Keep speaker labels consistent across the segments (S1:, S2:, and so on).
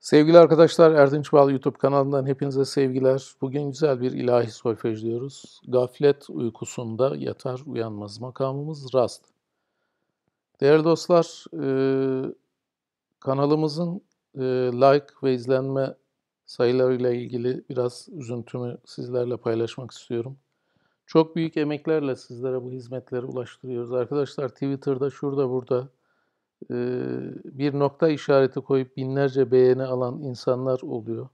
S1: Sevgili arkadaşlar, Erdinç Bal YouTube kanalından hepinize sevgiler. Bugün güzel bir ilahi solfej diyoruz. Gaflet uykusunda yatar uyanmaz makamımız rast. Değerli dostlar, e, kanalımızın e, like ve izlenme sayılarıyla ilgili biraz üzüntümü sizlerle paylaşmak istiyorum. Çok büyük emeklerle sizlere bu hizmetleri ulaştırıyoruz. Arkadaşlar Twitter'da şurada burada bir nokta işareti koyup binlerce beğeni alan insanlar oluyor.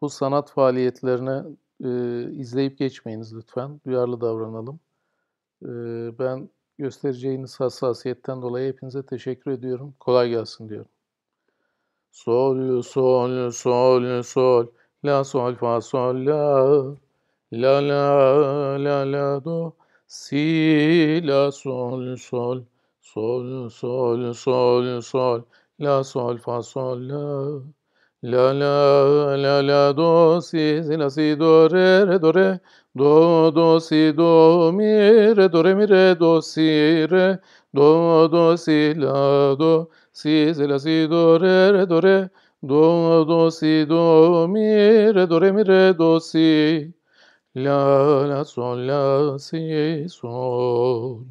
S1: Bu sanat faaliyetlerine izleyip geçmeyiniz lütfen. Duyarlı davranalım. Ben göstereceğiniz hassasiyetten dolayı hepinize teşekkür ediyorum. Kolay gelsin diyorum. Sol, sol, sol, sol, la, sol, fa, sol, la, la, la, la, la, do, si, la, sol, sol, Sol, sol, sol, sol, la, sol, fa, sol, la. La, la, la, la, do, si, si, la, si, do, re, re, do, re. Do, do, si, do, mi, re, do, re, mi, re, do, si, re. Do, do, si, la, do, si, si, la, si, do, re, re, do, re. Do, do, si, do, mi, re, do, re, mi, re, do, si. La, la, sol, la, si, sol.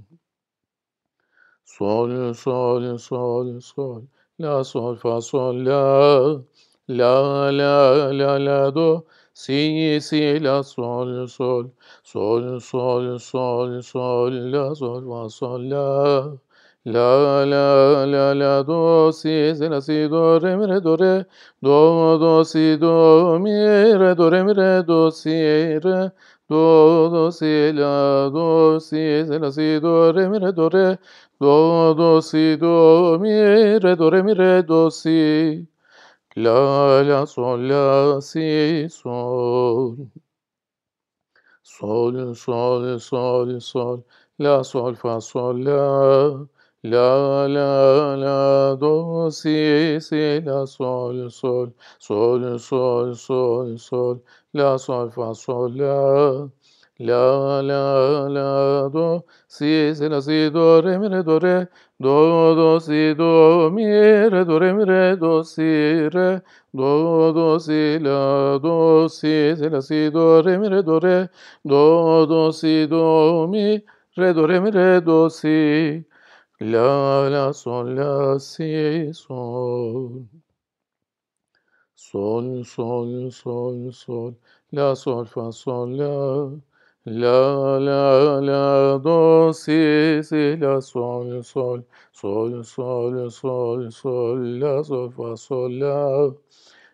S1: Sol, sol, sol, sol. La, sol, fa, sol, la. La, la, la, la, do. Si, si, la, sol, sol. Sol, sol, sol, sol. La, sol, fa, sol, la. La la la la do si si la si do re mi re do re do do si do mi re do re mi re do si re do do si la do si si la si do re mi re do re do si do mi re do re mi re do si la la sol la si sol sol sol sol sol la sol fa sol la La la la do si si la sol sol sol sol sol sol la sol fa sol la La la la do si si la si do re mi re do re do do si do mi re do re mi re do si re do do si la do si si la si do re mi re do re do do si do mi re do re mi re do si la la sol la si sol sol sol sol sol la sol fa sol la La la la do si si la sol sol sol sol sol sol la sol fa sol la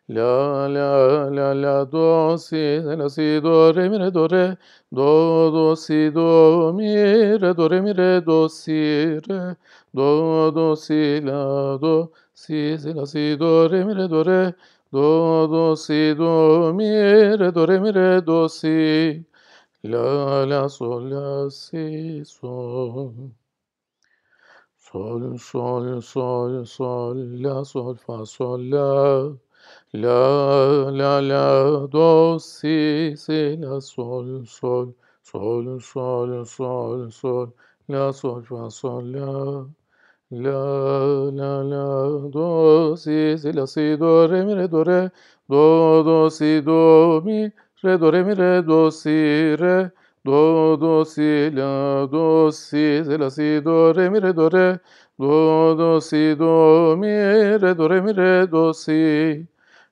S1: la la la la do si la si do re mi re do re do do si do mi re do re mi re do si re do do si la do si si la si do re mi re do re do do si do mi re do re mi re do si La la sol la si sol. Sol sol sol sol la sol fa sol la. La la la do si si la sol sol. Sol sol sol sol la sol fa sol la. La la la do si si la si do re mi re do re do do si do mi Re do re mi re do si re do do si la do si ze la si do re mi re do re do do si do mi re do re mi re do si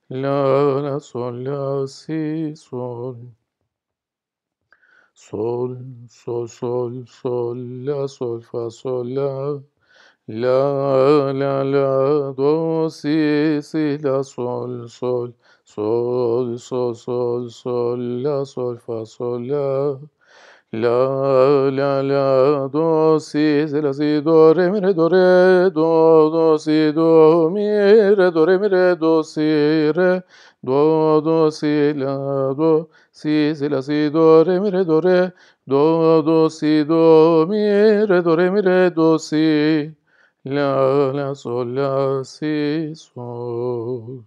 S1: la la sol la si sol sol sol sol sol la sol fa sol la La la la do si si la sol sol sol sol sol sol la sol fa sol la La la la do si si la si do re mi re do re do do si do mi re do re mi re do si re do do si la do si si la si do re mi re do re do do si do mi re do re mi re do si la la sol la si sol